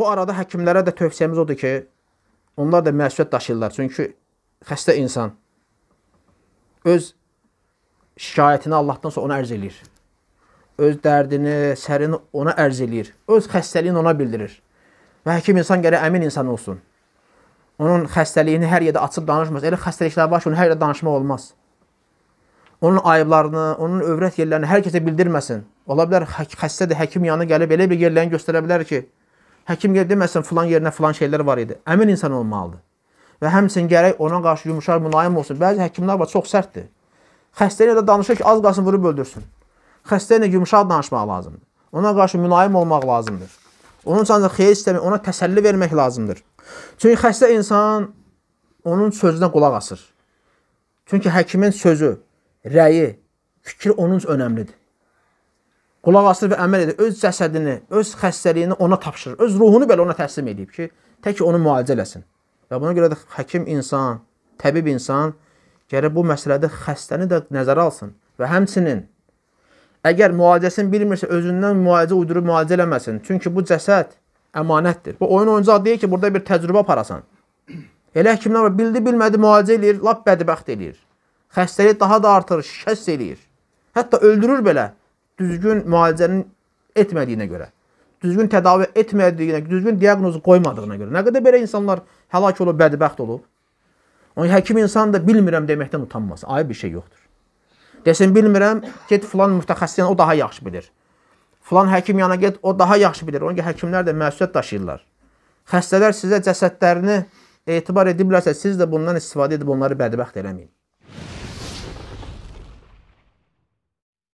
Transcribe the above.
Bu arada həkimlərə də tövsiyəmiz odur ki, onlar da məsuliyyət daşıyırlar. Çünki xəstə insan öz şikayətini Allahdan sonra ona ərz eləyir. Öz dərdini, sərini ona ərz eləyir. Öz xəstəliyini ona bildirir. Və həkim insan gərək əmin insan olsun. Onun xəstəliyini hər yerdə açıb danışmaz. Elə xəstəliklər var ki, onu hər yerdə danışmaq olmaz. Onun ayıblarını, onun övrət yerlərini hər kəsə bildirməsin. Ola bilər xəstə də həkim yanına gəlib elə bir yerlərini göstərə bilər ki, Həkim gəlir deməsən filan yerinə filan şeylər var idi. Əmin insan olmalıdır. Və həmçinin gərək ona qarşı yumşaq, mülayim olsun. Bəzi həkimlər var, çox sərtdir. Xəstə ilə də danışır ki, az qalsın vurub öldürsün. Xəstə ilə yumşaq danışmaq lazımdır. Ona qarşı mülayim olmaq lazımdır. Onun üçün xeyir istəmək, ona təsəlli vermək lazımdır. Çünki xəstə insan onun sözünə qulaq asır. Çünki həkimin sözü, rəyi, fikri onun üçün önəmlidir qulaq asır və əməl edir. Öz cəsədini, öz xəstəliyini ona tapşırır. Öz ruhunu belə ona təslim edib ki, tək onu müalicə eləsin. Və buna görə də həkim insan, təbib insan gərək bu məsələdə xəstəni də nəzərə alsın və həmçinin əgər müalicəsini bilmirsə özündən müalicə uydurub müalicə eləməsin. Çünki bu cəsəd əmanətdir. Bu oyun oyuncaq deyil ki, burada bir təcrübə aparasan. Elə həkimlər var, bildi, bilmədi müalicə eləyir, lap bədbəxt eləyir. Xəstəlik daha da artır, şikəst eləyir. Hətta öldürür belə düzgün müalicənin etmədiyinə görə, düzgün tədavi etmədiyinə, düzgün diaqnozu qoymadığına görə. Nə qədər belə insanlar həlak olub, bədbəxt olub. Onun həkim insan da bilmirəm deməkdən utanmasın. Ayrı bir şey yoxdur. Desin bilmirəm, get filan mütəxəssisə, o daha yaxşı bilir. Filan həkim yana get, o daha yaxşı bilir. Onun ki, həkimlər də məsuliyyət daşıyırlar. Xəstələr sizə cəsədlərini etibar ediblərsə, siz də bundan istifadə edib onları bədbəxt eləməyin.